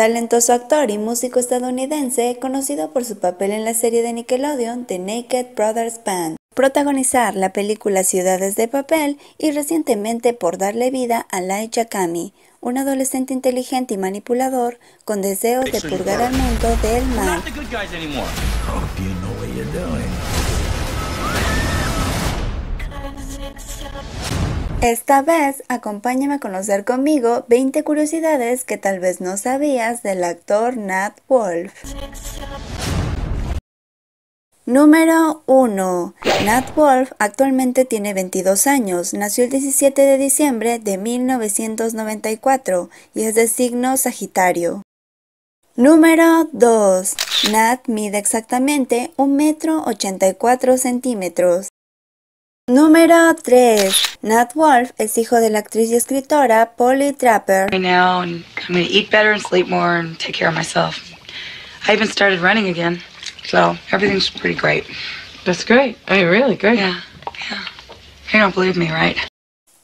talentoso actor y músico estadounidense conocido por su papel en la serie de Nickelodeon The Naked Brothers Band, protagonizar la película Ciudades de Papel y recientemente por darle vida a Lai Chakami, un adolescente inteligente y manipulador con deseos de purgar al mundo del mal. Esta vez acompáñame a conocer conmigo 20 curiosidades que tal vez no sabías del actor Nat Wolf. Número 1. Nat Wolf actualmente tiene 22 años, nació el 17 de diciembre de 1994 y es de signo Sagitario. Número 2. Nat mide exactamente 1,84 metro 84 centímetros. Número 3. Nat Wolf es hijo de la actriz y escritora Polly Trapper. Right now and I'm going to eat better and sleep more and take care of myself. I even started running again. So, everything's pretty great. That's great. I mean, really great. Yeah. Yeah. You don't believe me, right?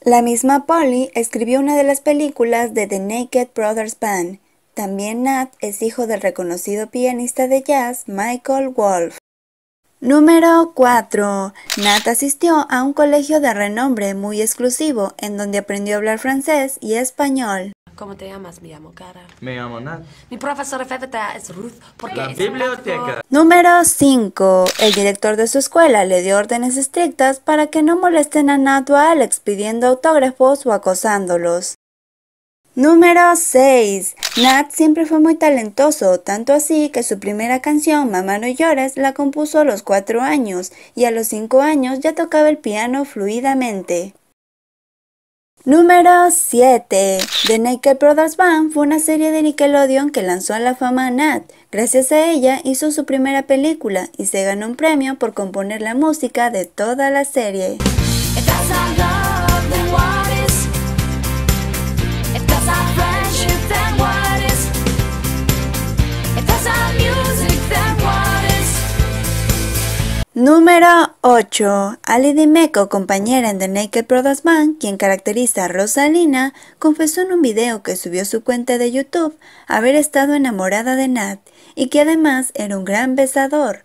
La misma Polly escribió una de las películas de The Naked Brothers Band. También Nat es hijo del reconocido pianista de jazz Michael Wolf. Número 4. Nat asistió a un colegio de renombre muy exclusivo en donde aprendió a hablar francés y español. ¿Cómo te llamas? Me llamo Cara. Me llamo Nat. Mi profesora favorita es Ruth porque La biblioteca. Número 5. El director de su escuela le dio órdenes estrictas para que no molesten a Nat o a Alex pidiendo autógrafos o acosándolos. Número 6. Nat siempre fue muy talentoso, tanto así que su primera canción, Mamá no llores, la compuso a los 4 años y a los 5 años ya tocaba el piano fluidamente. Número 7. The Naked Brothers Band fue una serie de Nickelodeon que lanzó a la fama a Nat. Gracias a ella hizo su primera película y se ganó un premio por componer la música de toda la serie. Número 8. Ali Meco, compañera en The Naked Brothers Band, quien caracteriza a Rosalina, confesó en un video que subió su cuenta de YouTube haber estado enamorada de Nat y que además era un gran besador.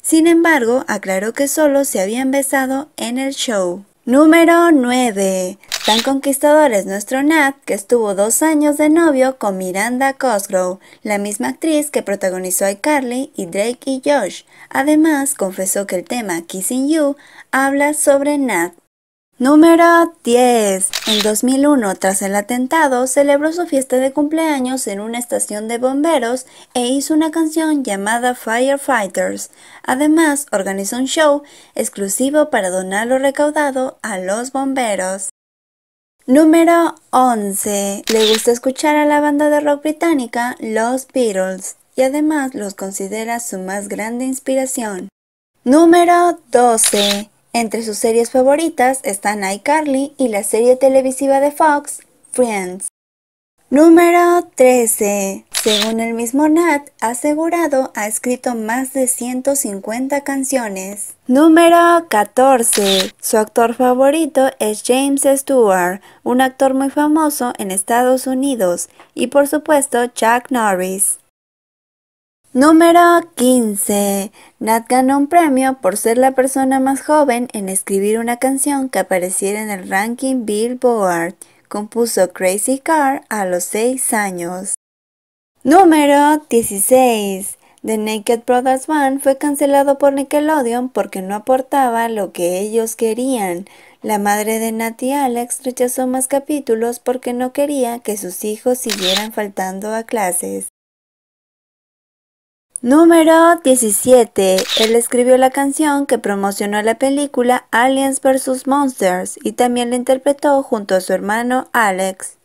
Sin embargo, aclaró que solo se habían besado en el show. Número 9. Tan conquistador es nuestro Nat que estuvo dos años de novio con Miranda Cosgrove, la misma actriz que protagonizó a Carly y Drake y Josh. Además, confesó que el tema Kissing You habla sobre Nat. Número 10. En 2001, tras el atentado, celebró su fiesta de cumpleaños en una estación de bomberos e hizo una canción llamada Firefighters. Además, organizó un show exclusivo para donar lo recaudado a los bomberos. Número 11. Le gusta escuchar a la banda de rock británica Los Beatles y además los considera su más grande inspiración. Número 12. Entre sus series favoritas están iCarly y la serie televisiva de Fox, Friends. Número 13. Según el mismo Nat, asegurado ha escrito más de 150 canciones. Número 14. Su actor favorito es James Stewart, un actor muy famoso en Estados Unidos, y por supuesto Chuck Norris. Número 15. Nat ganó un premio por ser la persona más joven en escribir una canción que apareciera en el ranking Billboard. Compuso Crazy Car a los 6 años. Número 16. The Naked Brothers One fue cancelado por Nickelodeon porque no aportaba lo que ellos querían. La madre de y Alex rechazó más capítulos porque no quería que sus hijos siguieran faltando a clases. Número 17. Él escribió la canción que promocionó la película Aliens vs. Monsters y también la interpretó junto a su hermano Alex.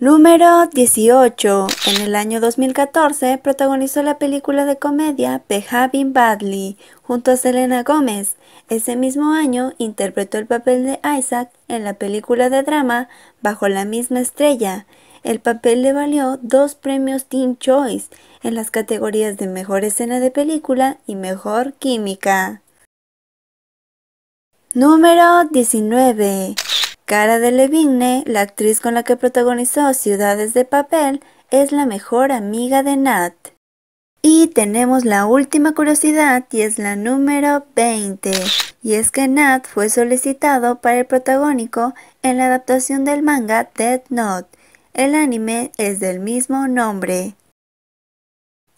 Número 18. En el año 2014 protagonizó la película de comedia Behaving Badly junto a Selena Gómez. Ese mismo año interpretó el papel de Isaac en la película de drama Bajo la misma estrella. El papel le valió dos premios Teen Choice en las categorías de Mejor Escena de Película y Mejor Química. Número 19. Cara de Levigne, la actriz con la que protagonizó Ciudades de Papel, es la mejor amiga de Nat. Y tenemos la última curiosidad y es la número 20. Y es que Nat fue solicitado para el protagónico en la adaptación del manga Dead Note el anime es del mismo nombre.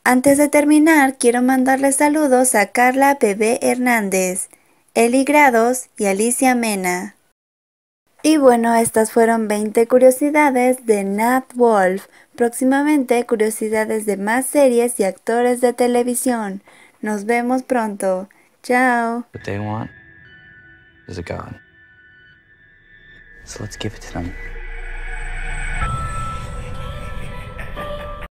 Antes de terminar, quiero mandarles saludos a Carla P.B. Hernández, Eli Grados y Alicia Mena. Y bueno, estas fueron 20 curiosidades de Nat Wolf. Próximamente curiosidades de más series y actores de televisión. Nos vemos pronto. Chao.